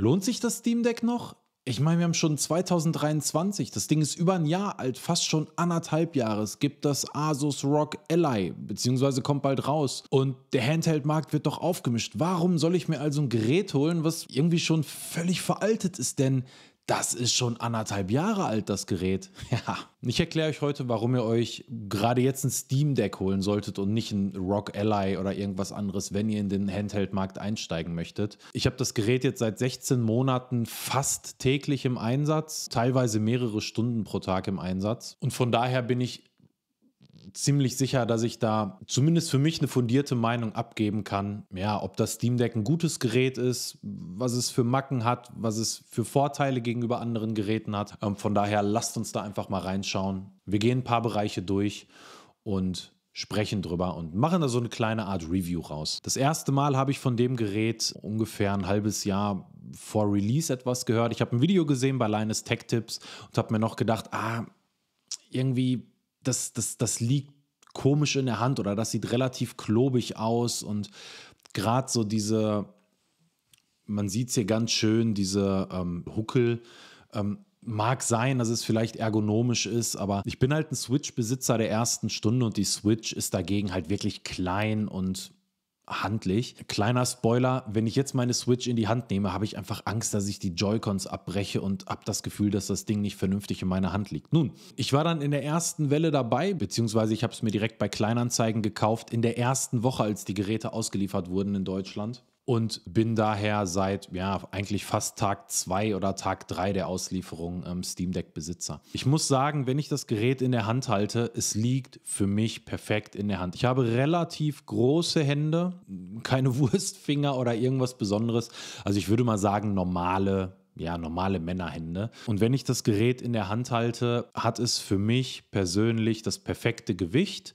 Lohnt sich das Steam Deck noch? Ich meine, wir haben schon 2023. Das Ding ist über ein Jahr alt, fast schon anderthalb Jahre. Es gibt das Asus Rock Ally, beziehungsweise kommt bald raus. Und der Handheld-Markt wird doch aufgemischt. Warum soll ich mir also ein Gerät holen, was irgendwie schon völlig veraltet ist? Denn das ist schon anderthalb Jahre alt, das Gerät. Ja. Ich erkläre euch heute, warum ihr euch gerade jetzt ein Steam Deck holen solltet und nicht ein Rock Ally oder irgendwas anderes, wenn ihr in den Handheld-Markt einsteigen möchtet. Ich habe das Gerät jetzt seit 16 Monaten fast täglich im Einsatz, teilweise mehrere Stunden pro Tag im Einsatz. Und von daher bin ich ziemlich sicher, dass ich da zumindest für mich eine fundierte Meinung abgeben kann. Ja, ob das Steam Deck ein gutes Gerät ist, was es für Macken hat, was es für Vorteile gegenüber anderen Geräten hat. Ähm, von daher lasst uns da einfach mal reinschauen. Wir gehen ein paar Bereiche durch und sprechen drüber und machen da so eine kleine Art Review raus. Das erste Mal habe ich von dem Gerät ungefähr ein halbes Jahr vor Release etwas gehört. Ich habe ein Video gesehen bei Linus Tech Tips und habe mir noch gedacht, ah, irgendwie das, das, das liegt komisch in der Hand oder das sieht relativ klobig aus und gerade so diese, man sieht es hier ganz schön, diese ähm, Huckel. Ähm, mag sein, dass es vielleicht ergonomisch ist, aber ich bin halt ein Switch-Besitzer der ersten Stunde und die Switch ist dagegen halt wirklich klein und handlich. Kleiner Spoiler, wenn ich jetzt meine Switch in die Hand nehme, habe ich einfach Angst, dass ich die Joy-Cons abbreche und habe das Gefühl, dass das Ding nicht vernünftig in meiner Hand liegt. Nun, ich war dann in der ersten Welle dabei, beziehungsweise ich habe es mir direkt bei Kleinanzeigen gekauft, in der ersten Woche, als die Geräte ausgeliefert wurden in Deutschland und bin daher seit ja eigentlich fast Tag 2 oder Tag 3 der Auslieferung ähm, Steam Deck Besitzer. Ich muss sagen, wenn ich das Gerät in der Hand halte, es liegt für mich perfekt in der Hand. Ich habe relativ große Hände, keine Wurstfinger oder irgendwas Besonderes. Also ich würde mal sagen, normale ja, normale Männerhände. Und wenn ich das Gerät in der Hand halte, hat es für mich persönlich das perfekte Gewicht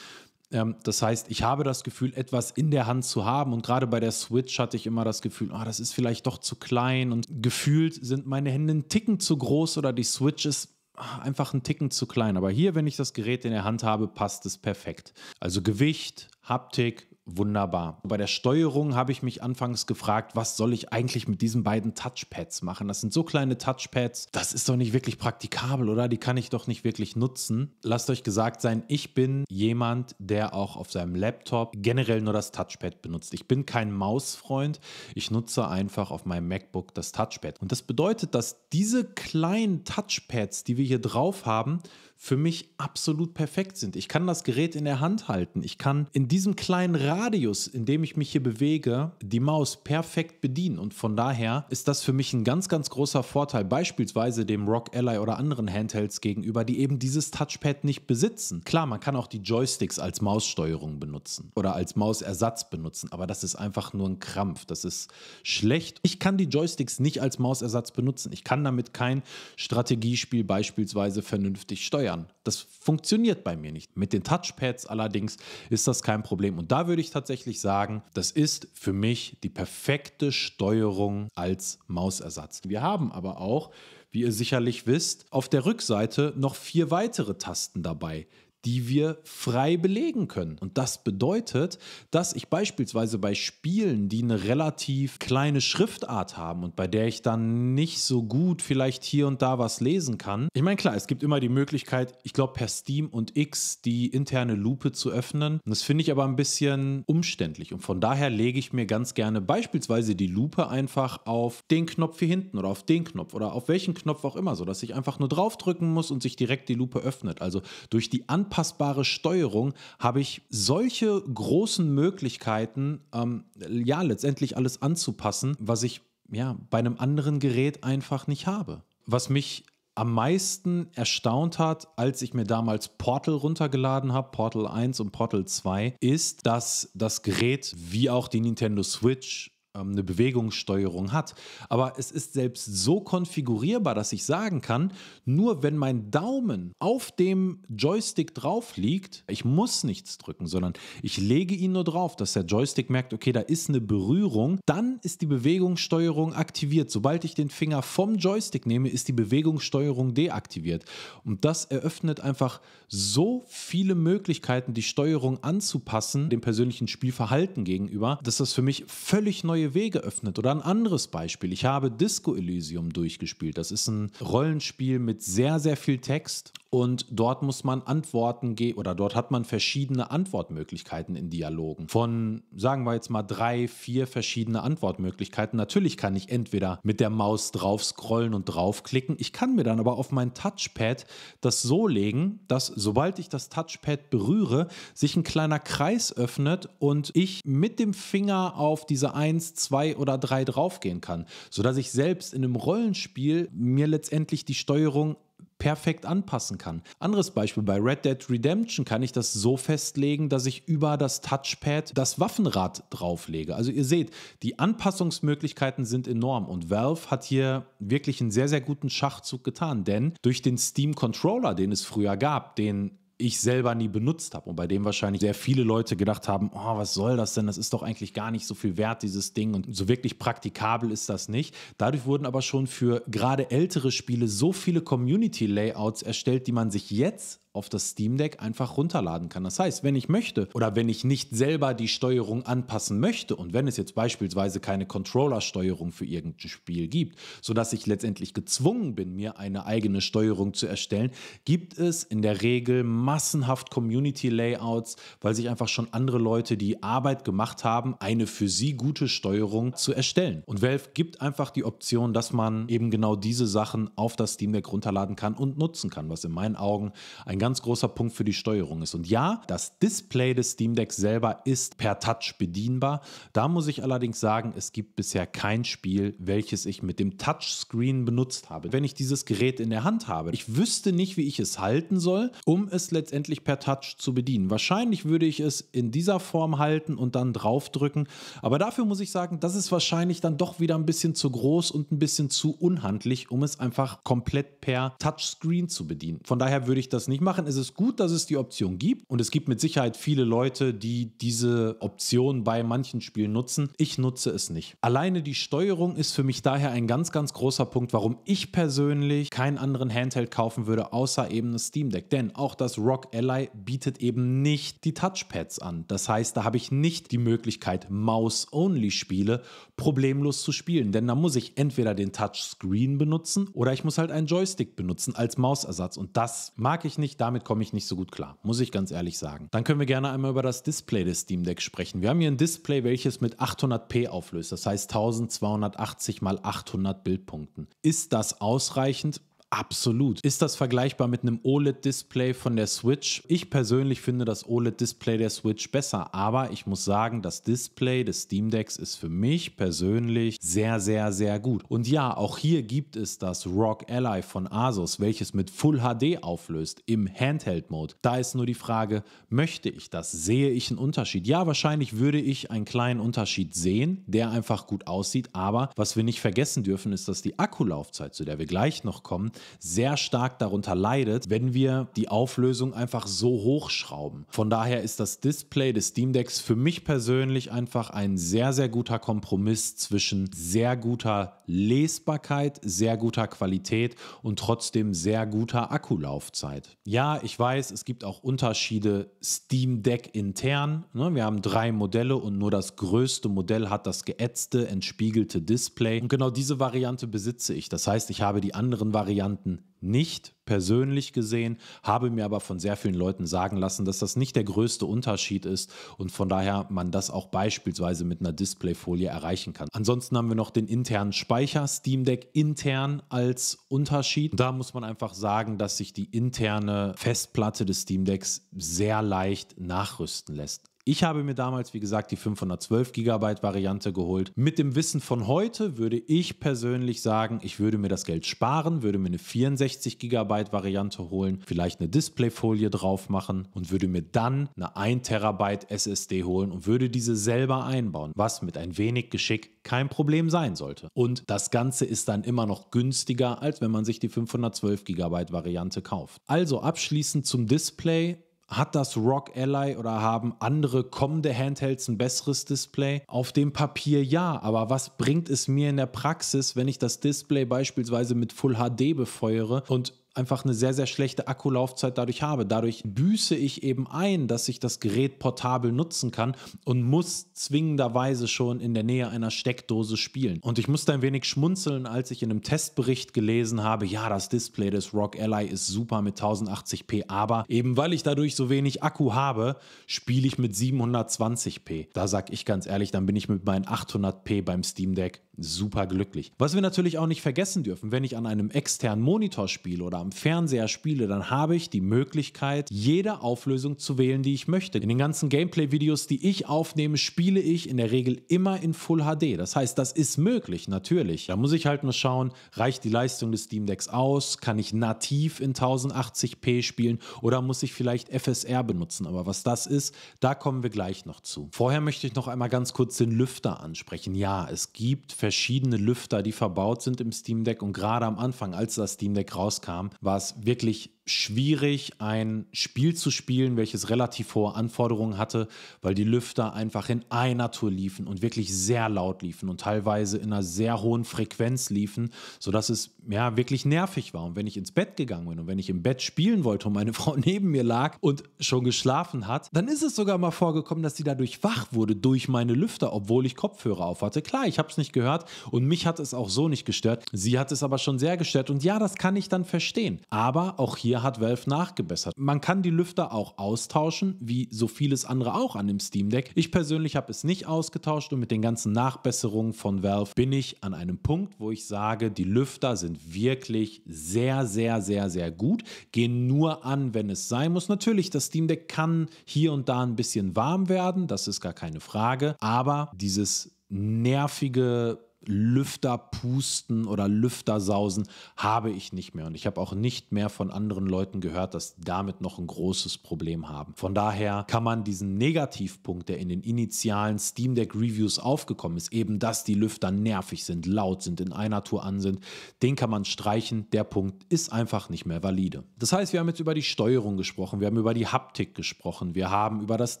ähm, das heißt, ich habe das Gefühl, etwas in der Hand zu haben. Und gerade bei der Switch hatte ich immer das Gefühl, oh, das ist vielleicht doch zu klein. Und gefühlt sind meine Hände ein Ticken zu groß oder die Switch ist ah, einfach ein Ticken zu klein. Aber hier, wenn ich das Gerät in der Hand habe, passt es perfekt. Also Gewicht, Haptik, Wunderbar. Bei der Steuerung habe ich mich anfangs gefragt, was soll ich eigentlich mit diesen beiden Touchpads machen? Das sind so kleine Touchpads, das ist doch nicht wirklich praktikabel, oder? Die kann ich doch nicht wirklich nutzen. Lasst euch gesagt sein, ich bin jemand, der auch auf seinem Laptop generell nur das Touchpad benutzt. Ich bin kein Mausfreund, ich nutze einfach auf meinem MacBook das Touchpad. Und das bedeutet, dass diese kleinen Touchpads, die wir hier drauf haben, für mich absolut perfekt sind. Ich kann das Gerät in der Hand halten. Ich kann in diesem kleinen Radius, in dem ich mich hier bewege, die Maus perfekt bedienen. Und von daher ist das für mich ein ganz, ganz großer Vorteil, beispielsweise dem Rock Ally oder anderen Handhelds gegenüber, die eben dieses Touchpad nicht besitzen. Klar, man kann auch die Joysticks als Maussteuerung benutzen oder als Mausersatz benutzen, aber das ist einfach nur ein Krampf. Das ist schlecht. Ich kann die Joysticks nicht als Mausersatz benutzen. Ich kann damit kein Strategiespiel beispielsweise vernünftig steuern steuern. Das funktioniert bei mir nicht. Mit den Touchpads allerdings ist das kein Problem. Und da würde ich tatsächlich sagen, das ist für mich die perfekte Steuerung als Mausersatz. Wir haben aber auch, wie ihr sicherlich wisst, auf der Rückseite noch vier weitere Tasten dabei die wir frei belegen können. Und das bedeutet, dass ich beispielsweise bei Spielen, die eine relativ kleine Schriftart haben und bei der ich dann nicht so gut vielleicht hier und da was lesen kann. Ich meine, klar, es gibt immer die Möglichkeit, ich glaube, per Steam und X die interne Lupe zu öffnen. Das finde ich aber ein bisschen umständlich und von daher lege ich mir ganz gerne beispielsweise die Lupe einfach auf den Knopf hier hinten oder auf den Knopf oder auf welchen Knopf auch immer, sodass ich einfach nur draufdrücken muss und sich direkt die Lupe öffnet. Also durch die Anpassung anpassbare Steuerung habe ich solche großen Möglichkeiten, ähm, ja, letztendlich alles anzupassen, was ich ja, bei einem anderen Gerät einfach nicht habe. Was mich am meisten erstaunt hat, als ich mir damals Portal runtergeladen habe, Portal 1 und Portal 2, ist, dass das Gerät wie auch die Nintendo Switch ähm, eine Bewegungssteuerung hat. Aber es ist selbst so konfigurierbar, dass ich sagen kann, nur wenn mein Daumen auf dem Joystick drauf liegt, ich muss nichts drücken, sondern ich lege ihn nur drauf, dass der Joystick merkt, okay, da ist eine Berührung, dann ist die Bewegungssteuerung aktiviert. Sobald ich den Finger vom Joystick nehme, ist die Bewegungssteuerung deaktiviert. Und das eröffnet einfach so viele Möglichkeiten, die Steuerung anzupassen, dem persönlichen Spielverhalten gegenüber, dass das für mich völlig neue Wege öffnet. Oder ein anderes Beispiel. Ich habe Disco Elysium durchgespielt. Das ist ein Rollenspiel mit sehr, sehr viel Text und dort muss man Antworten geben oder dort hat man verschiedene Antwortmöglichkeiten in Dialogen. Von, sagen wir jetzt mal, drei, vier verschiedene Antwortmöglichkeiten. Natürlich kann ich entweder mit der Maus drauf scrollen und draufklicken. Ich kann mir dann aber auf mein Touchpad das so legen, dass sobald ich das Touchpad berühre, sich ein kleiner Kreis öffnet und ich mit dem Finger auf diese eins, zwei oder drei draufgehen kann, sodass ich selbst in einem Rollenspiel mir letztendlich die Steuerung perfekt anpassen kann. Anderes Beispiel, bei Red Dead Redemption kann ich das so festlegen, dass ich über das Touchpad das Waffenrad drauflege. Also ihr seht, die Anpassungsmöglichkeiten sind enorm und Valve hat hier wirklich einen sehr, sehr guten Schachzug getan, denn durch den Steam Controller, den es früher gab, den ich selber nie benutzt habe und bei dem wahrscheinlich sehr viele Leute gedacht haben, oh, was soll das denn? Das ist doch eigentlich gar nicht so viel wert, dieses Ding und so wirklich praktikabel ist das nicht. Dadurch wurden aber schon für gerade ältere Spiele so viele Community-Layouts erstellt, die man sich jetzt auf das Steam Deck einfach runterladen kann. Das heißt, wenn ich möchte oder wenn ich nicht selber die Steuerung anpassen möchte und wenn es jetzt beispielsweise keine Controller-Steuerung für irgendein Spiel gibt, sodass ich letztendlich gezwungen bin, mir eine eigene Steuerung zu erstellen, gibt es in der Regel massenhaft Community-Layouts, weil sich einfach schon andere Leute die Arbeit gemacht haben, eine für sie gute Steuerung zu erstellen. Und Valve gibt einfach die Option, dass man eben genau diese Sachen auf das Steam Deck runterladen kann und nutzen kann, was in meinen Augen ein ganz ganz großer Punkt für die Steuerung ist. Und ja, das Display des Steam Decks selber ist per Touch bedienbar. Da muss ich allerdings sagen, es gibt bisher kein Spiel, welches ich mit dem Touchscreen benutzt habe. Wenn ich dieses Gerät in der Hand habe, ich wüsste nicht, wie ich es halten soll, um es letztendlich per Touch zu bedienen. Wahrscheinlich würde ich es in dieser Form halten und dann draufdrücken. Aber dafür muss ich sagen, das ist wahrscheinlich dann doch wieder ein bisschen zu groß und ein bisschen zu unhandlich, um es einfach komplett per Touchscreen zu bedienen. Von daher würde ich das nicht machen machen, ist es gut, dass es die Option gibt. Und es gibt mit Sicherheit viele Leute, die diese Option bei manchen Spielen nutzen. Ich nutze es nicht. Alleine die Steuerung ist für mich daher ein ganz, ganz großer Punkt, warum ich persönlich keinen anderen Handheld kaufen würde, außer eben das Steam Deck. Denn auch das Rock Ally bietet eben nicht die Touchpads an. Das heißt, da habe ich nicht die Möglichkeit, Mouse-Only-Spiele problemlos zu spielen. Denn da muss ich entweder den Touchscreen benutzen oder ich muss halt einen Joystick benutzen als Mausersatz. Und das mag ich nicht damit komme ich nicht so gut klar, muss ich ganz ehrlich sagen. Dann können wir gerne einmal über das Display des Steam Decks sprechen. Wir haben hier ein Display, welches mit 800p auflöst, das heißt 1280 x 800 Bildpunkten. Ist das ausreichend? Absolut. Ist das vergleichbar mit einem OLED-Display von der Switch? Ich persönlich finde das OLED-Display der Switch besser, aber ich muss sagen, das Display des Steam Decks ist für mich persönlich sehr, sehr, sehr gut. Und ja, auch hier gibt es das Rock Ally von Asus, welches mit Full HD auflöst im Handheld-Mode. Da ist nur die Frage, möchte ich das? Sehe ich einen Unterschied? Ja, wahrscheinlich würde ich einen kleinen Unterschied sehen, der einfach gut aussieht, aber was wir nicht vergessen dürfen, ist, dass die Akkulaufzeit, zu der wir gleich noch kommen, sehr stark darunter leidet, wenn wir die Auflösung einfach so hochschrauben. Von daher ist das Display des Steam Decks für mich persönlich einfach ein sehr, sehr guter Kompromiss zwischen sehr guter Lesbarkeit, sehr guter Qualität und trotzdem sehr guter Akkulaufzeit. Ja, ich weiß, es gibt auch Unterschiede Steam Deck intern. Ne? Wir haben drei Modelle und nur das größte Modell hat das geätzte, entspiegelte Display. Und genau diese Variante besitze ich. Das heißt, ich habe die anderen Varianten Varianten nicht persönlich gesehen, habe mir aber von sehr vielen Leuten sagen lassen, dass das nicht der größte Unterschied ist und von daher man das auch beispielsweise mit einer Displayfolie erreichen kann. Ansonsten haben wir noch den internen Speicher, Steam Deck intern als Unterschied. Da muss man einfach sagen, dass sich die interne Festplatte des Steam Decks sehr leicht nachrüsten lässt. Ich habe mir damals, wie gesagt, die 512 GB Variante geholt. Mit dem Wissen von heute würde ich persönlich sagen, ich würde mir das Geld sparen, würde mir eine 64 GB Variante holen, vielleicht eine Displayfolie drauf machen und würde mir dann eine 1 TB SSD holen und würde diese selber einbauen, was mit ein wenig Geschick kein Problem sein sollte. Und das Ganze ist dann immer noch günstiger, als wenn man sich die 512 GB Variante kauft. Also abschließend zum Display hat das Rock Ally oder haben andere kommende Handhelds ein besseres Display? Auf dem Papier ja, aber was bringt es mir in der Praxis, wenn ich das Display beispielsweise mit Full HD befeuere und einfach eine sehr, sehr schlechte Akkulaufzeit dadurch habe. Dadurch büße ich eben ein, dass ich das Gerät portabel nutzen kann und muss zwingenderweise schon in der Nähe einer Steckdose spielen. Und ich musste ein wenig schmunzeln, als ich in einem Testbericht gelesen habe, ja, das Display des Rock Ally ist super mit 1080p, aber eben weil ich dadurch so wenig Akku habe, spiele ich mit 720p. Da sag ich ganz ehrlich, dann bin ich mit meinen 800p beim Steam Deck super glücklich. Was wir natürlich auch nicht vergessen dürfen, wenn ich an einem externen Monitor spiele oder am Fernseher spiele, dann habe ich die Möglichkeit, jede Auflösung zu wählen, die ich möchte. In den ganzen Gameplay-Videos, die ich aufnehme, spiele ich in der Regel immer in Full HD. Das heißt, das ist möglich, natürlich. Da muss ich halt nur schauen, reicht die Leistung des Steam Decks aus? Kann ich nativ in 1080p spielen oder muss ich vielleicht FSR benutzen? Aber was das ist, da kommen wir gleich noch zu. Vorher möchte ich noch einmal ganz kurz den Lüfter ansprechen. Ja, es gibt verschiedene verschiedene Lüfter, die verbaut sind im Steam Deck. Und gerade am Anfang, als das Steam Deck rauskam, war es wirklich schwierig, ein Spiel zu spielen, welches relativ hohe Anforderungen hatte, weil die Lüfter einfach in einer Tour liefen und wirklich sehr laut liefen und teilweise in einer sehr hohen Frequenz liefen, sodass es ja wirklich nervig war. Und wenn ich ins Bett gegangen bin und wenn ich im Bett spielen wollte und meine Frau neben mir lag und schon geschlafen hat, dann ist es sogar mal vorgekommen, dass sie dadurch wach wurde durch meine Lüfter, obwohl ich Kopfhörer auf hatte. Klar, ich habe es nicht gehört und mich hat es auch so nicht gestört. Sie hat es aber schon sehr gestört und ja, das kann ich dann verstehen. Aber auch hier hier hat Valve nachgebessert. Man kann die Lüfter auch austauschen, wie so vieles andere auch an dem Steam Deck. Ich persönlich habe es nicht ausgetauscht und mit den ganzen Nachbesserungen von Valve bin ich an einem Punkt, wo ich sage, die Lüfter sind wirklich sehr, sehr, sehr, sehr gut, gehen nur an, wenn es sein muss. Natürlich, das Steam Deck kann hier und da ein bisschen warm werden, das ist gar keine Frage, aber dieses nervige Lüfter pusten oder Lüfter sausen habe ich nicht mehr. Und ich habe auch nicht mehr von anderen Leuten gehört, dass damit noch ein großes Problem haben. Von daher kann man diesen Negativpunkt, der in den initialen Steam Deck Reviews aufgekommen ist, eben dass die Lüfter nervig sind, laut sind, in einer Tour an sind, den kann man streichen. Der Punkt ist einfach nicht mehr valide. Das heißt, wir haben jetzt über die Steuerung gesprochen, wir haben über die Haptik gesprochen, wir haben über das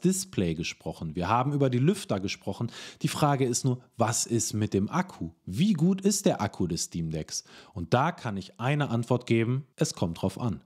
Display gesprochen, wir haben über die Lüfter gesprochen. Die Frage ist nur, was ist mit dem Akku? Akku. Wie gut ist der Akku des Steam Decks? Und da kann ich eine Antwort geben, es kommt drauf an.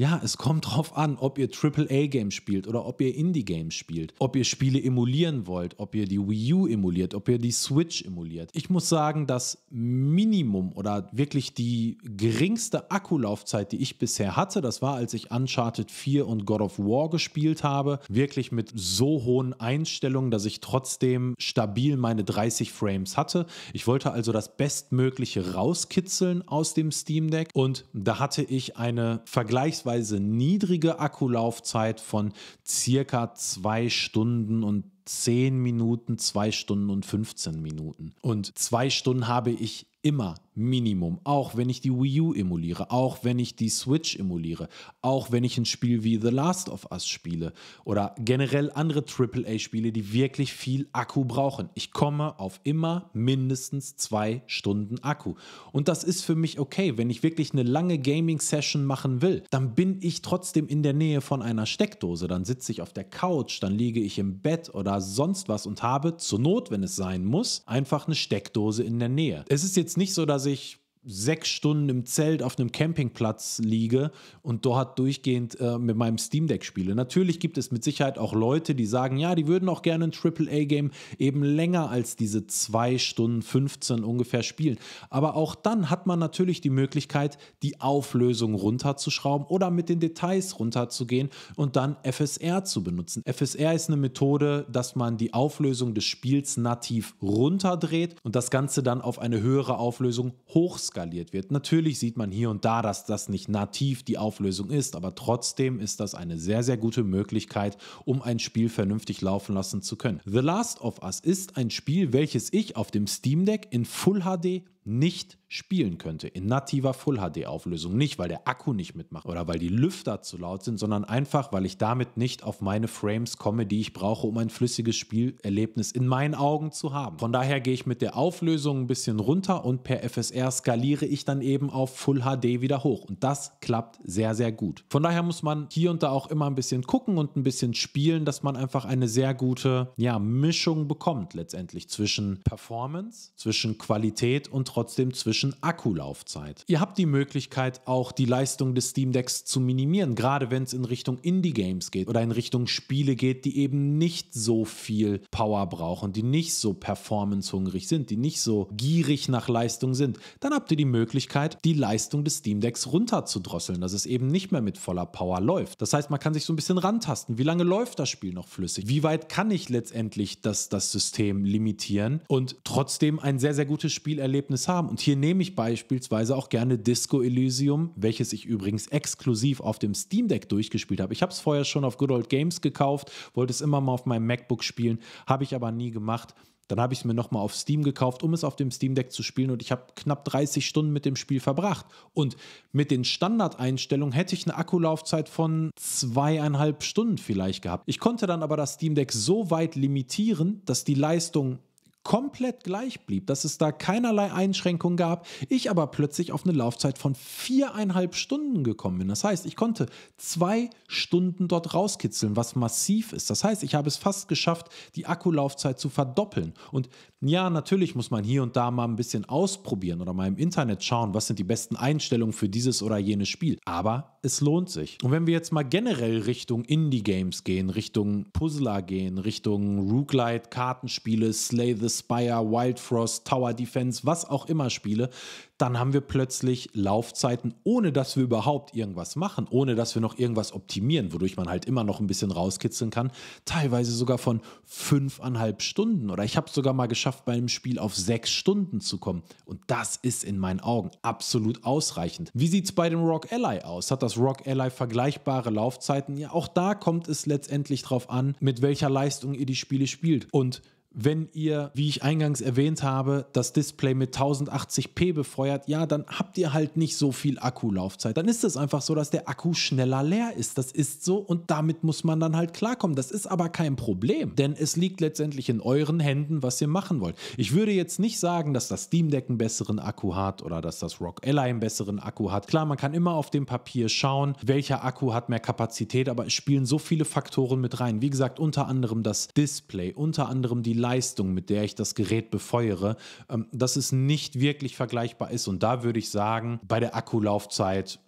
Ja, es kommt drauf an, ob ihr AAA-Games spielt oder ob ihr Indie-Games spielt, ob ihr Spiele emulieren wollt, ob ihr die Wii U emuliert, ob ihr die Switch emuliert. Ich muss sagen, das Minimum oder wirklich die geringste Akkulaufzeit, die ich bisher hatte, das war, als ich Uncharted 4 und God of War gespielt habe, wirklich mit so hohen Einstellungen, dass ich trotzdem stabil meine 30 Frames hatte. Ich wollte also das Bestmögliche rauskitzeln aus dem Steam Deck und da hatte ich eine vergleichsweise vergleichsweise niedrige Akkulaufzeit von circa zwei Stunden und 10 Minuten, 2 Stunden und 15 Minuten. Und zwei Stunden habe ich immer Minimum. Auch wenn ich die Wii U emuliere, auch wenn ich die Switch emuliere, auch wenn ich ein Spiel wie The Last of Us spiele oder generell andere AAA-Spiele, die wirklich viel Akku brauchen. Ich komme auf immer mindestens zwei Stunden Akku. Und das ist für mich okay. Wenn ich wirklich eine lange Gaming-Session machen will, dann bin ich trotzdem in der Nähe von einer Steckdose. Dann sitze ich auf der Couch, dann liege ich im Bett oder sonst was und habe zur Not, wenn es sein muss, einfach eine Steckdose in der Nähe. Es ist jetzt nicht so, dass sich sechs Stunden im Zelt auf einem Campingplatz liege und dort durchgehend äh, mit meinem Steam Deck spiele. Natürlich gibt es mit Sicherheit auch Leute, die sagen, ja, die würden auch gerne ein AAA-Game eben länger als diese zwei Stunden 15 ungefähr spielen. Aber auch dann hat man natürlich die Möglichkeit, die Auflösung runterzuschrauben oder mit den Details runterzugehen und dann FSR zu benutzen. FSR ist eine Methode, dass man die Auflösung des Spiels nativ runterdreht und das Ganze dann auf eine höhere Auflösung hochskaliert hochskaliert wird. Natürlich sieht man hier und da, dass das nicht nativ die Auflösung ist, aber trotzdem ist das eine sehr, sehr gute Möglichkeit, um ein Spiel vernünftig laufen lassen zu können. The Last of Us ist ein Spiel, welches ich auf dem Steam Deck in Full HD nicht spielen könnte in nativer Full HD Auflösung. Nicht, weil der Akku nicht mitmacht oder weil die Lüfter zu laut sind, sondern einfach, weil ich damit nicht auf meine Frames komme, die ich brauche, um ein flüssiges Spielerlebnis in meinen Augen zu haben. Von daher gehe ich mit der Auflösung ein bisschen runter und per FSR skaliere ich dann eben auf Full HD wieder hoch. Und das klappt sehr, sehr gut. Von daher muss man hier und da auch immer ein bisschen gucken und ein bisschen spielen, dass man einfach eine sehr gute ja, Mischung bekommt letztendlich zwischen Performance, zwischen Qualität und trotzdem zwischen Akkulaufzeit. Ihr habt die Möglichkeit, auch die Leistung des Steam Decks zu minimieren, gerade wenn es in Richtung Indie-Games geht oder in Richtung Spiele geht, die eben nicht so viel Power brauchen, die nicht so performancehungrig sind, die nicht so gierig nach Leistung sind. Dann habt ihr die Möglichkeit, die Leistung des Steam Decks runterzudrosseln, dass es eben nicht mehr mit voller Power läuft. Das heißt, man kann sich so ein bisschen rantasten. Wie lange läuft das Spiel noch flüssig? Wie weit kann ich letztendlich das, das System limitieren und trotzdem ein sehr, sehr gutes Spielerlebnis Erlebnis haben. Und hier nehme ich beispielsweise auch gerne Disco Elysium, welches ich übrigens exklusiv auf dem Steam Deck durchgespielt habe. Ich habe es vorher schon auf Good Old Games gekauft, wollte es immer mal auf meinem MacBook spielen, habe ich aber nie gemacht. Dann habe ich es mir nochmal auf Steam gekauft, um es auf dem Steam Deck zu spielen und ich habe knapp 30 Stunden mit dem Spiel verbracht. Und mit den Standardeinstellungen hätte ich eine Akkulaufzeit von zweieinhalb Stunden vielleicht gehabt. Ich konnte dann aber das Steam Deck so weit limitieren, dass die Leistung komplett gleich blieb, dass es da keinerlei Einschränkungen gab, ich aber plötzlich auf eine Laufzeit von viereinhalb Stunden gekommen bin. Das heißt, ich konnte zwei Stunden dort rauskitzeln, was massiv ist. Das heißt, ich habe es fast geschafft, die Akkulaufzeit zu verdoppeln. Und ja, natürlich muss man hier und da mal ein bisschen ausprobieren oder mal im Internet schauen, was sind die besten Einstellungen für dieses oder jenes Spiel. Aber es lohnt sich. Und wenn wir jetzt mal generell Richtung Indie-Games gehen, Richtung Puzzler gehen, Richtung Roguelite, Kartenspiele, Slay the Spire, Wild Frost, Tower Defense, was auch immer Spiele, dann haben wir plötzlich Laufzeiten, ohne dass wir überhaupt irgendwas machen, ohne dass wir noch irgendwas optimieren, wodurch man halt immer noch ein bisschen rauskitzeln kann, teilweise sogar von fünfeinhalb Stunden. Oder ich habe es sogar mal geschafft, bei einem Spiel auf sechs Stunden zu kommen. Und das ist in meinen Augen absolut ausreichend. Wie sieht es bei dem Rock Ally aus? Hat das Rock Ally vergleichbare Laufzeiten? Ja, auch da kommt es letztendlich drauf an, mit welcher Leistung ihr die Spiele spielt. Und wenn ihr, wie ich eingangs erwähnt habe, das Display mit 1080p befeuert, ja, dann habt ihr halt nicht so viel Akkulaufzeit. Dann ist es einfach so, dass der Akku schneller leer ist. Das ist so und damit muss man dann halt klarkommen. Das ist aber kein Problem, denn es liegt letztendlich in euren Händen, was ihr machen wollt. Ich würde jetzt nicht sagen, dass das Steam Deck einen besseren Akku hat oder dass das Rock Ally einen besseren Akku hat. Klar, man kann immer auf dem Papier schauen, welcher Akku hat mehr Kapazität, aber es spielen so viele Faktoren mit rein. Wie gesagt, unter anderem das Display, unter anderem die Leistung, mit der ich das Gerät befeuere, ähm, dass es nicht wirklich vergleichbar ist. Und da würde ich sagen, bei der Akkulaufzeit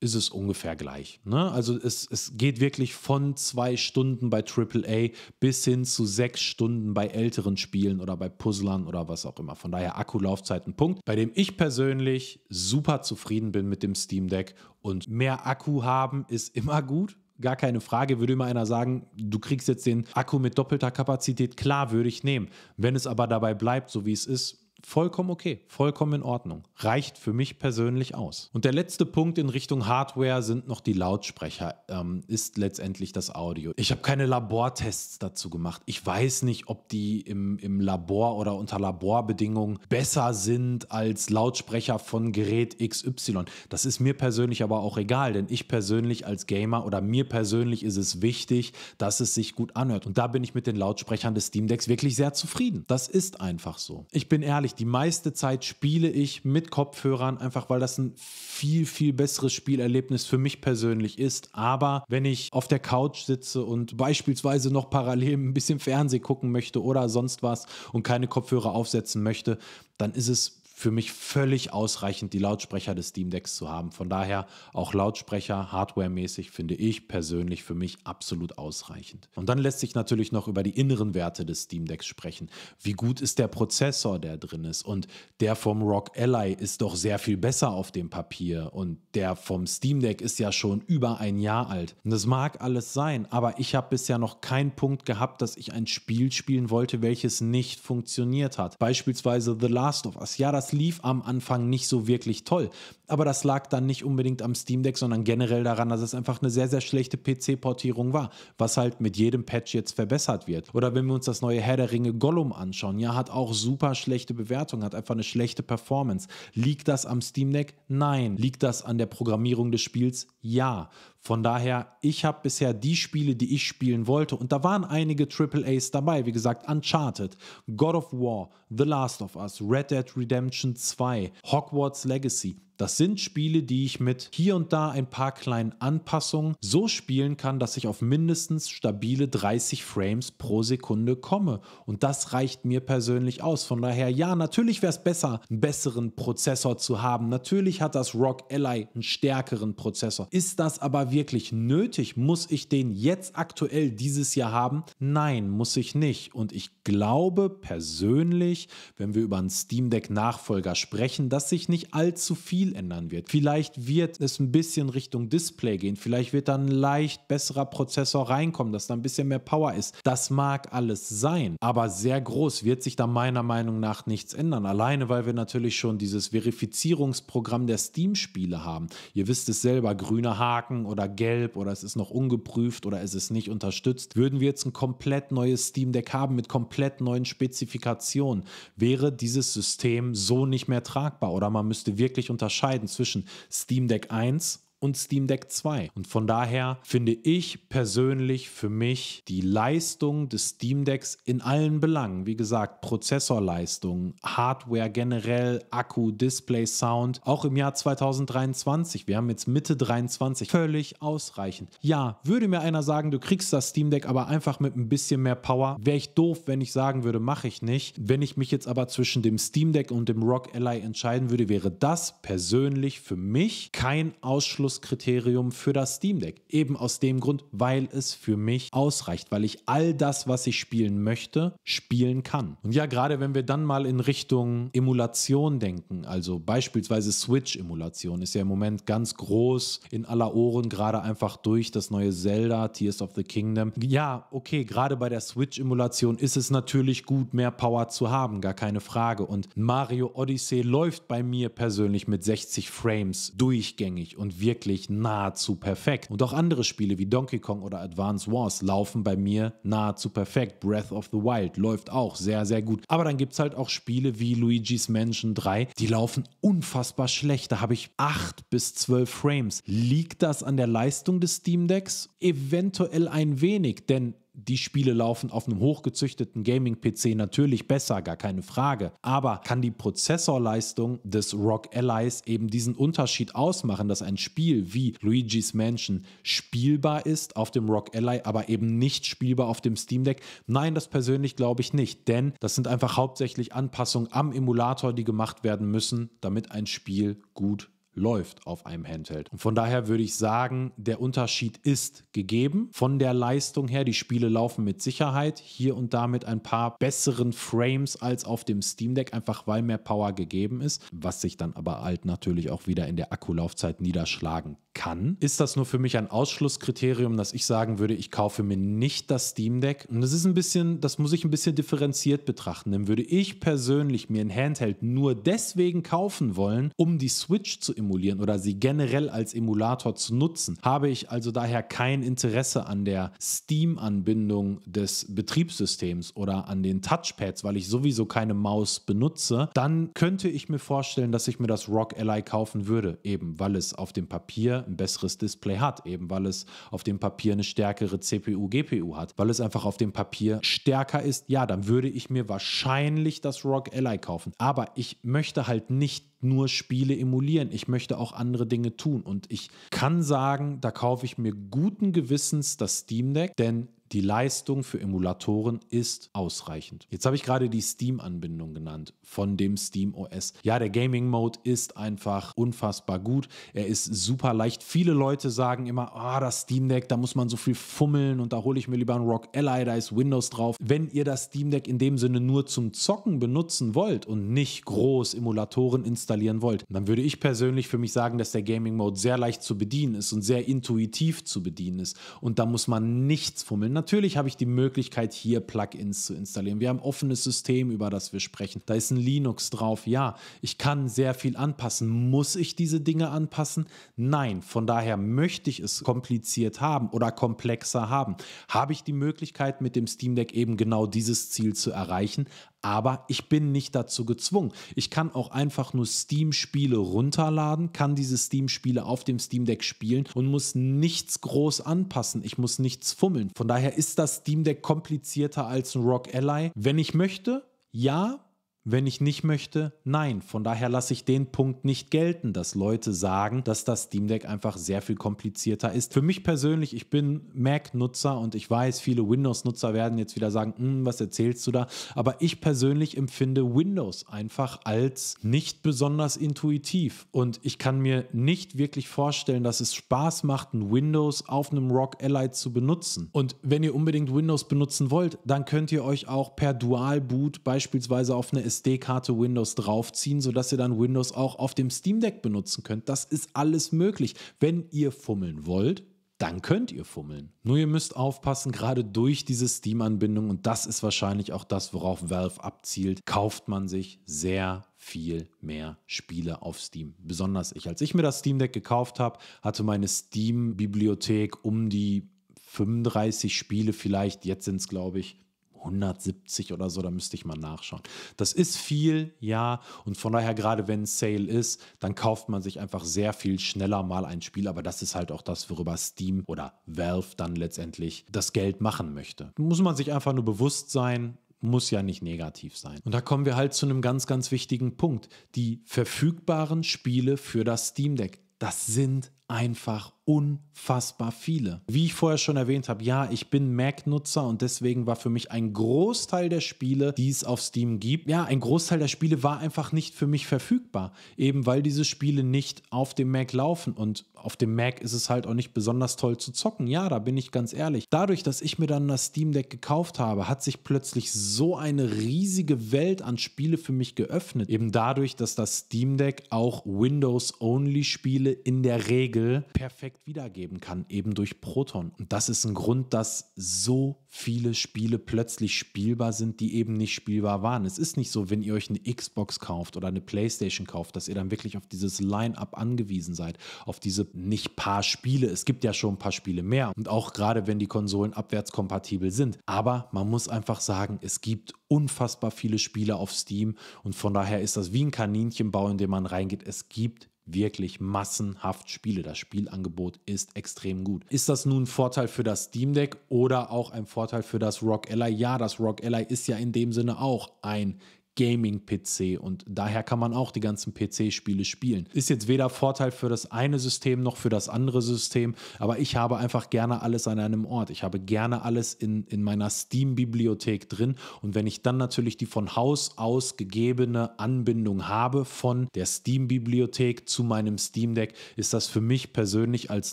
ist es ungefähr gleich. Ne? Also es, es geht wirklich von zwei Stunden bei AAA bis hin zu sechs Stunden bei älteren Spielen oder bei Puzzlern oder was auch immer. Von daher Akkulaufzeit ein Punkt, bei dem ich persönlich super zufrieden bin mit dem Steam Deck und mehr Akku haben ist immer gut. Gar keine Frage, würde immer einer sagen, du kriegst jetzt den Akku mit doppelter Kapazität, klar würde ich nehmen. Wenn es aber dabei bleibt, so wie es ist, Vollkommen okay, vollkommen in Ordnung. Reicht für mich persönlich aus. Und der letzte Punkt in Richtung Hardware sind noch die Lautsprecher, ähm, ist letztendlich das Audio. Ich habe keine Labortests dazu gemacht. Ich weiß nicht, ob die im, im Labor oder unter Laborbedingungen besser sind als Lautsprecher von Gerät XY. Das ist mir persönlich aber auch egal, denn ich persönlich als Gamer oder mir persönlich ist es wichtig, dass es sich gut anhört. Und da bin ich mit den Lautsprechern des Steam Decks wirklich sehr zufrieden. Das ist einfach so. Ich bin ehrlich, ich, die meiste Zeit spiele ich mit Kopfhörern, einfach weil das ein viel, viel besseres Spielerlebnis für mich persönlich ist. Aber wenn ich auf der Couch sitze und beispielsweise noch parallel ein bisschen Fernsehen gucken möchte oder sonst was und keine Kopfhörer aufsetzen möchte, dann ist es für mich völlig ausreichend, die Lautsprecher des Steam Decks zu haben. Von daher auch Lautsprecher, hardwaremäßig, finde ich persönlich für mich absolut ausreichend. Und dann lässt sich natürlich noch über die inneren Werte des Steam Decks sprechen. Wie gut ist der Prozessor, der drin ist? Und der vom Rock Ally ist doch sehr viel besser auf dem Papier. Und der vom Steam Deck ist ja schon über ein Jahr alt. Und das mag alles sein, aber ich habe bisher noch keinen Punkt gehabt, dass ich ein Spiel spielen wollte, welches nicht funktioniert hat. Beispielsweise The Last of Us. Ja, das das lief am Anfang nicht so wirklich toll. Aber das lag dann nicht unbedingt am Steam Deck, sondern generell daran, dass es einfach eine sehr, sehr schlechte PC-Portierung war, was halt mit jedem Patch jetzt verbessert wird. Oder wenn wir uns das neue Herr der Ringe Gollum anschauen, ja, hat auch super schlechte Bewertung, hat einfach eine schlechte Performance. Liegt das am Steam Deck? Nein. Liegt das an der Programmierung des Spiels? Ja. Von daher, ich habe bisher die Spiele, die ich spielen wollte, und da waren einige Triple A's dabei. Wie gesagt, Uncharted, God of War, The Last of Us, Red Dead Redemption 2, Hogwarts Legacy. Das sind Spiele, die ich mit hier und da ein paar kleinen Anpassungen so spielen kann, dass ich auf mindestens stabile 30 Frames pro Sekunde komme. Und das reicht mir persönlich aus. Von daher, ja, natürlich wäre es besser, einen besseren Prozessor zu haben. Natürlich hat das Rock Ally einen stärkeren Prozessor. Ist das aber wirklich nötig? Muss ich den jetzt aktuell dieses Jahr haben? Nein, muss ich nicht. Und ich glaube persönlich, wenn wir über einen Steam Deck Nachfolger sprechen, dass sich nicht allzu viel Spiel ändern wird. Vielleicht wird es ein bisschen Richtung Display gehen. Vielleicht wird dann leicht besserer Prozessor reinkommen, dass da ein bisschen mehr Power ist. Das mag alles sein, aber sehr groß wird sich da meiner Meinung nach nichts ändern. Alleine, weil wir natürlich schon dieses Verifizierungsprogramm der Steam-Spiele haben. Ihr wisst es selber, grüner Haken oder gelb oder es ist noch ungeprüft oder es ist nicht unterstützt. Würden wir jetzt ein komplett neues Steam Deck haben mit komplett neuen Spezifikationen, wäre dieses System so nicht mehr tragbar oder man müsste wirklich unterstützen unterscheiden zwischen Steam Deck 1 und Steam Deck 2. Und von daher finde ich persönlich für mich die Leistung des Steam Decks in allen Belangen, wie gesagt, Prozessorleistung, Hardware generell, Akku, Display, Sound, auch im Jahr 2023, wir haben jetzt Mitte 23, völlig ausreichend. Ja, würde mir einer sagen, du kriegst das Steam Deck aber einfach mit ein bisschen mehr Power, wäre ich doof, wenn ich sagen würde, mache ich nicht. Wenn ich mich jetzt aber zwischen dem Steam Deck und dem Rock Ally entscheiden würde, wäre das persönlich für mich kein Ausschluss Ausschlusskriterium für das Steam Deck. Eben aus dem Grund, weil es für mich ausreicht, weil ich all das, was ich spielen möchte, spielen kann. Und ja, gerade wenn wir dann mal in Richtung Emulation denken, also beispielsweise Switch-Emulation ist ja im Moment ganz groß in aller Ohren, gerade einfach durch das neue Zelda, Tears of the Kingdom. Ja, okay, gerade bei der Switch-Emulation ist es natürlich gut, mehr Power zu haben, gar keine Frage. Und Mario Odyssey läuft bei mir persönlich mit 60 Frames durchgängig und wirklich wirklich nahezu perfekt. Und auch andere Spiele wie Donkey Kong oder Advance Wars laufen bei mir nahezu perfekt. Breath of the Wild läuft auch sehr, sehr gut. Aber dann gibt es halt auch Spiele wie Luigi's Mansion 3, die laufen unfassbar schlecht. Da habe ich 8 bis 12 Frames. Liegt das an der Leistung des Steam Decks? Eventuell ein wenig, denn die Spiele laufen auf einem hochgezüchteten Gaming-PC natürlich besser, gar keine Frage. Aber kann die Prozessorleistung des Rock Allies eben diesen Unterschied ausmachen, dass ein Spiel wie Luigi's Mansion spielbar ist auf dem Rock Ally, aber eben nicht spielbar auf dem Steam Deck? Nein, das persönlich glaube ich nicht, denn das sind einfach hauptsächlich Anpassungen am Emulator, die gemacht werden müssen, damit ein Spiel gut läuft auf einem Handheld. Und von daher würde ich sagen, der Unterschied ist gegeben. Von der Leistung her, die Spiele laufen mit Sicherheit hier und da mit ein paar besseren Frames als auf dem Steam Deck, einfach weil mehr Power gegeben ist, was sich dann aber halt natürlich auch wieder in der Akkulaufzeit niederschlagen kann. Ist das nur für mich ein Ausschlusskriterium, dass ich sagen würde, ich kaufe mir nicht das Steam Deck? Und das ist ein bisschen, das muss ich ein bisschen differenziert betrachten. denn würde ich persönlich mir ein Handheld nur deswegen kaufen wollen, um die Switch zu emulieren oder sie generell als Emulator zu nutzen, habe ich also daher kein Interesse an der Steam-Anbindung des Betriebssystems oder an den Touchpads, weil ich sowieso keine Maus benutze, dann könnte ich mir vorstellen, dass ich mir das Rock Ally kaufen würde, eben weil es auf dem Papier ein besseres Display hat, eben weil es auf dem Papier eine stärkere CPU, GPU hat, weil es einfach auf dem Papier stärker ist, ja, dann würde ich mir wahrscheinlich das Rock Ally kaufen. Aber ich möchte halt nicht nur Spiele emulieren. Ich möchte auch andere Dinge tun. Und ich kann sagen, da kaufe ich mir guten Gewissens das Steam Deck, denn die Leistung für Emulatoren ist ausreichend. Jetzt habe ich gerade die Steam-Anbindung genannt von dem Steam OS. Ja, der Gaming Mode ist einfach unfassbar gut. Er ist super leicht. Viele Leute sagen immer, ah, oh, das Steam Deck, da muss man so viel fummeln und da hole ich mir lieber einen Rock Ally, da ist Windows drauf. Wenn ihr das Steam Deck in dem Sinne nur zum Zocken benutzen wollt und nicht groß Emulatoren installieren wollt, dann würde ich persönlich für mich sagen, dass der Gaming Mode sehr leicht zu bedienen ist und sehr intuitiv zu bedienen ist. Und da muss man nichts fummeln natürlich habe ich die Möglichkeit, hier Plugins zu installieren. Wir haben ein offenes System, über das wir sprechen. Da ist ein Linux drauf. Ja, ich kann sehr viel anpassen. Muss ich diese Dinge anpassen? Nein. Von daher möchte ich es kompliziert haben oder komplexer haben. Habe ich die Möglichkeit, mit dem Steam Deck eben genau dieses Ziel zu erreichen? aber ich bin nicht dazu gezwungen. Ich kann auch einfach nur Steam-Spiele runterladen, kann diese Steam-Spiele auf dem Steam Deck spielen und muss nichts groß anpassen. Ich muss nichts fummeln. Von daher ist das Steam Deck komplizierter als ein Rock Ally. Wenn ich möchte, ja, wenn ich nicht möchte? Nein. Von daher lasse ich den Punkt nicht gelten, dass Leute sagen, dass das Steam Deck einfach sehr viel komplizierter ist. Für mich persönlich, ich bin Mac-Nutzer und ich weiß, viele Windows-Nutzer werden jetzt wieder sagen, hm, was erzählst du da? Aber ich persönlich empfinde Windows einfach als nicht besonders intuitiv. Und ich kann mir nicht wirklich vorstellen, dass es Spaß macht, ein Windows auf einem Rock Ally zu benutzen. Und wenn ihr unbedingt Windows benutzen wollt, dann könnt ihr euch auch per Dual Boot beispielsweise auf eine SD-Karte Windows draufziehen, sodass ihr dann Windows auch auf dem Steam Deck benutzen könnt. Das ist alles möglich. Wenn ihr fummeln wollt, dann könnt ihr fummeln. Nur ihr müsst aufpassen, gerade durch diese Steam-Anbindung, und das ist wahrscheinlich auch das, worauf Valve abzielt, kauft man sich sehr viel mehr Spiele auf Steam. Besonders ich. Als ich mir das Steam Deck gekauft habe, hatte meine Steam-Bibliothek um die 35 Spiele vielleicht. Jetzt sind es, glaube ich, 170 oder so, da müsste ich mal nachschauen. Das ist viel, ja, und von daher, gerade wenn Sale ist, dann kauft man sich einfach sehr viel schneller mal ein Spiel, aber das ist halt auch das, worüber Steam oder Valve dann letztendlich das Geld machen möchte. Muss man sich einfach nur bewusst sein, muss ja nicht negativ sein. Und da kommen wir halt zu einem ganz, ganz wichtigen Punkt. Die verfügbaren Spiele für das Steam Deck, das sind einfach unfassbar viele. Wie ich vorher schon erwähnt habe, ja, ich bin Mac-Nutzer und deswegen war für mich ein Großteil der Spiele, die es auf Steam gibt, ja, ein Großteil der Spiele war einfach nicht für mich verfügbar, eben weil diese Spiele nicht auf dem Mac laufen und auf dem Mac ist es halt auch nicht besonders toll zu zocken. Ja, da bin ich ganz ehrlich. Dadurch, dass ich mir dann das Steam Deck gekauft habe, hat sich plötzlich so eine riesige Welt an Spiele für mich geöffnet, eben dadurch, dass das Steam Deck auch Windows-Only Spiele in der Regel Regel perfekt wiedergeben kann, eben durch Proton. Und das ist ein Grund, dass so viele Spiele plötzlich spielbar sind, die eben nicht spielbar waren. Es ist nicht so, wenn ihr euch eine Xbox kauft oder eine Playstation kauft, dass ihr dann wirklich auf dieses Line-up angewiesen seid, auf diese nicht paar Spiele. Es gibt ja schon ein paar Spiele mehr und auch gerade wenn die Konsolen abwärtskompatibel sind. Aber man muss einfach sagen, es gibt unfassbar viele Spiele auf Steam und von daher ist das wie ein Kaninchenbau, in dem man reingeht. Es gibt wirklich massenhaft Spiele. Das Spielangebot ist extrem gut. Ist das nun ein Vorteil für das Steam Deck oder auch ein Vorteil für das Rock Ally? Ja, das Rock Ally ist ja in dem Sinne auch ein Gaming-PC und daher kann man auch die ganzen PC-Spiele spielen. Ist jetzt weder Vorteil für das eine System noch für das andere System, aber ich habe einfach gerne alles an einem Ort. Ich habe gerne alles in, in meiner Steam-Bibliothek drin und wenn ich dann natürlich die von Haus aus gegebene Anbindung habe von der Steam-Bibliothek zu meinem Steam Deck, ist das für mich persönlich als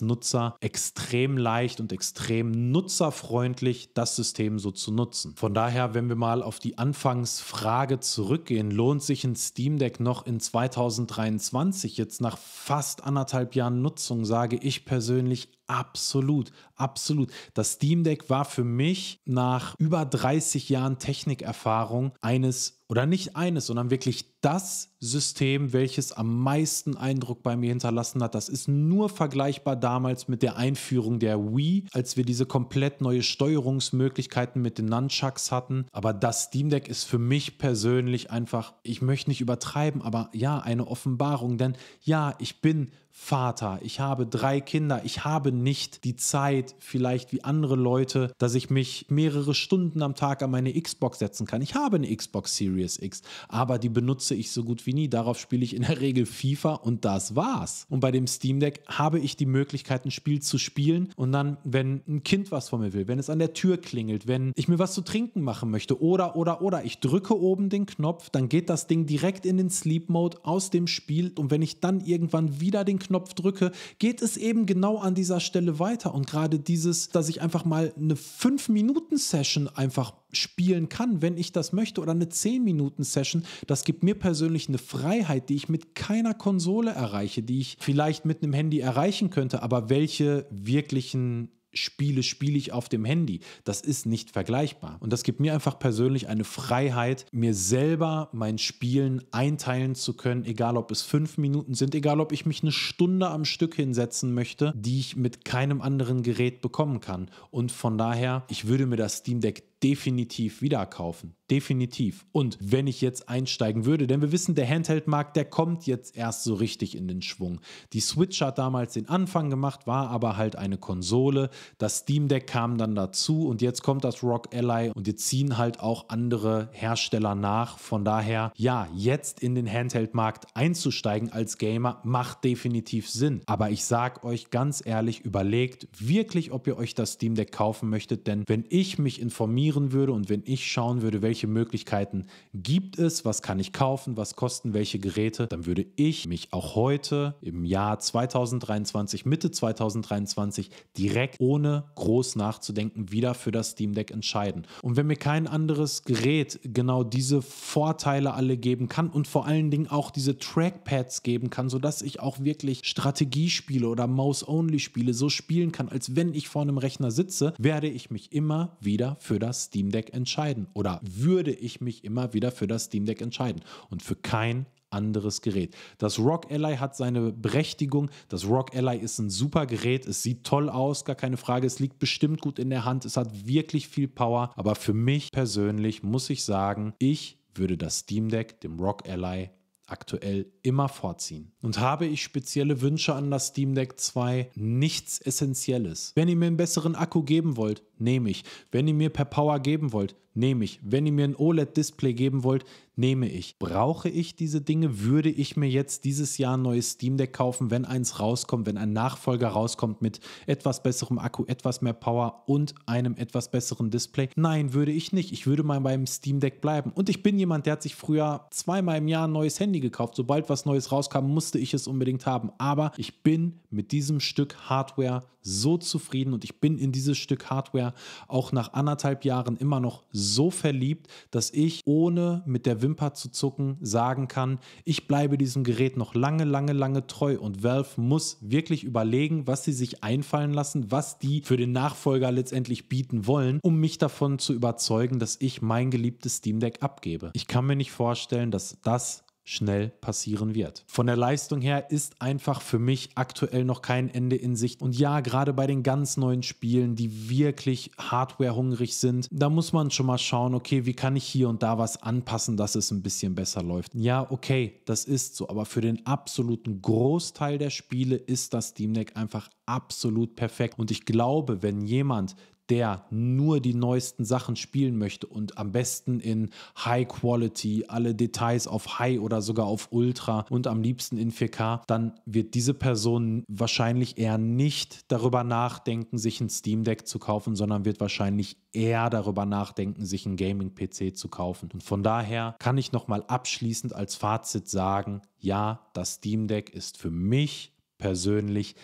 Nutzer extrem leicht und extrem nutzerfreundlich, das System so zu nutzen. Von daher, wenn wir mal auf die Anfangsfrage zu zurückgehen, lohnt sich ein Steam Deck noch in 2023, jetzt nach fast anderthalb Jahren Nutzung, sage ich persönlich Absolut, absolut. Das Steam Deck war für mich nach über 30 Jahren Technikerfahrung eines oder nicht eines, sondern wirklich das System, welches am meisten Eindruck bei mir hinterlassen hat. Das ist nur vergleichbar damals mit der Einführung der Wii, als wir diese komplett neue Steuerungsmöglichkeiten mit den Nunchucks hatten. Aber das Steam Deck ist für mich persönlich einfach, ich möchte nicht übertreiben, aber ja, eine Offenbarung. Denn ja, ich bin Vater, ich habe drei Kinder, ich habe nicht die Zeit, vielleicht wie andere Leute, dass ich mich mehrere Stunden am Tag an meine Xbox setzen kann. Ich habe eine Xbox Series X, aber die benutze ich so gut wie nie. Darauf spiele ich in der Regel FIFA und das war's. Und bei dem Steam Deck habe ich die Möglichkeit, ein Spiel zu spielen und dann, wenn ein Kind was von mir will, wenn es an der Tür klingelt, wenn ich mir was zu trinken machen möchte oder, oder, oder, ich drücke oben den Knopf, dann geht das Ding direkt in den Sleep Mode aus dem Spiel und wenn ich dann irgendwann wieder den Knopf drücke, geht es eben genau an dieser Stelle weiter. Und gerade dieses, dass ich einfach mal eine 5-Minuten-Session einfach spielen kann, wenn ich das möchte, oder eine 10-Minuten-Session, das gibt mir persönlich eine Freiheit, die ich mit keiner Konsole erreiche, die ich vielleicht mit einem Handy erreichen könnte, aber welche wirklichen Spiele spiele ich auf dem Handy. Das ist nicht vergleichbar. Und das gibt mir einfach persönlich eine Freiheit, mir selber mein Spielen einteilen zu können, egal ob es fünf Minuten sind, egal ob ich mich eine Stunde am Stück hinsetzen möchte, die ich mit keinem anderen Gerät bekommen kann. Und von daher, ich würde mir das Steam Deck definitiv wieder kaufen. Definitiv. Und wenn ich jetzt einsteigen würde, denn wir wissen, der Handheld-Markt, der kommt jetzt erst so richtig in den Schwung. Die Switch hat damals den Anfang gemacht, war aber halt eine Konsole. Das Steam Deck kam dann dazu und jetzt kommt das Rock Ally und jetzt ziehen halt auch andere Hersteller nach. Von daher, ja, jetzt in den Handheld-Markt einzusteigen als Gamer macht definitiv Sinn. Aber ich sag euch ganz ehrlich, überlegt wirklich, ob ihr euch das Steam Deck kaufen möchtet, denn wenn ich mich informiere, konsumieren würde und wenn ich schauen würde, welche Möglichkeiten gibt es, was kann ich kaufen, was kosten welche Geräte, dann würde ich mich auch heute im Jahr 2023, Mitte 2023 direkt ohne groß nachzudenken wieder für das Steam Deck entscheiden. Und wenn mir kein anderes Gerät genau diese Vorteile alle geben kann und vor allen Dingen auch diese Trackpads geben kann, sodass ich auch wirklich Strategiespiele oder Mouse-Only-Spiele so spielen kann, als wenn ich vor einem Rechner sitze, werde ich mich immer wieder für das Steam Deck entscheiden oder würde ich mich immer wieder für das Steam Deck entscheiden und für kein anderes Gerät. Das Rock Ally hat seine Berechtigung. Das Rock Ally ist ein super Gerät. Es sieht toll aus, gar keine Frage. Es liegt bestimmt gut in der Hand. Es hat wirklich viel Power. Aber für mich persönlich muss ich sagen, ich würde das Steam Deck dem Rock Ally aktuell immer vorziehen. Und habe ich spezielle Wünsche an das Steam Deck 2? Nichts Essentielles. Wenn ihr mir einen besseren Akku geben wollt, nehme ich. Wenn ihr mir per Power geben wollt, nehme ich. Wenn ihr mir ein OLED-Display geben wollt, nehme ich. Brauche ich diese Dinge? Würde ich mir jetzt dieses Jahr ein neues Steam Deck kaufen, wenn eins rauskommt, wenn ein Nachfolger rauskommt mit etwas besserem Akku, etwas mehr Power und einem etwas besseren Display? Nein, würde ich nicht. Ich würde mal beim Steam Deck bleiben. Und ich bin jemand, der hat sich früher zweimal im Jahr ein neues Handy gekauft. Sobald was Neues rauskam, musste ich es unbedingt haben. Aber ich bin mit diesem Stück Hardware so zufrieden und ich bin in dieses Stück Hardware auch nach anderthalb Jahren immer noch so verliebt, dass ich ohne mit der Wimper zu zucken sagen kann, ich bleibe diesem Gerät noch lange, lange, lange treu und Valve muss wirklich überlegen, was sie sich einfallen lassen, was die für den Nachfolger letztendlich bieten wollen, um mich davon zu überzeugen, dass ich mein geliebtes Steam Deck abgebe. Ich kann mir nicht vorstellen, dass das schnell passieren wird. Von der Leistung her ist einfach für mich aktuell noch kein Ende in Sicht. Und ja, gerade bei den ganz neuen Spielen, die wirklich hardwarehungrig sind, da muss man schon mal schauen, okay, wie kann ich hier und da was anpassen, dass es ein bisschen besser läuft. Ja, okay, das ist so, aber für den absoluten Großteil der Spiele ist das Steam Deck einfach absolut perfekt. Und ich glaube, wenn jemand, der nur die neuesten Sachen spielen möchte und am besten in High Quality, alle Details auf High oder sogar auf Ultra und am liebsten in 4K, dann wird diese Person wahrscheinlich eher nicht darüber nachdenken, sich ein Steam Deck zu kaufen, sondern wird wahrscheinlich eher darüber nachdenken, sich ein Gaming-PC zu kaufen. Und von daher kann ich nochmal abschließend als Fazit sagen, ja, das Steam Deck ist für mich persönlich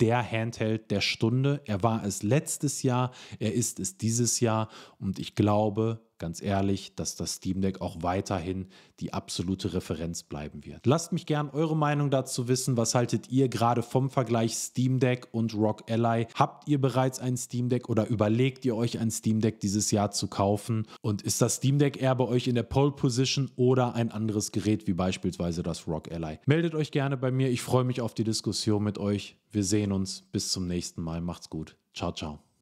der Handheld der Stunde. Er war es letztes Jahr, er ist es dieses Jahr und ich glaube, ganz ehrlich, dass das Steam Deck auch weiterhin die absolute Referenz bleiben wird. Lasst mich gern eure Meinung dazu wissen. Was haltet ihr gerade vom Vergleich Steam Deck und Rock Ally? Habt ihr bereits ein Steam Deck oder überlegt ihr euch ein Steam Deck dieses Jahr zu kaufen? Und ist das Steam Deck eher bei euch in der Pole Position oder ein anderes Gerät wie beispielsweise das Rock Ally? Meldet euch gerne bei mir. Ich freue mich auf die Diskussion mit euch. Wir sehen uns. Bis zum nächsten Mal. Macht's gut. Ciao, ciao.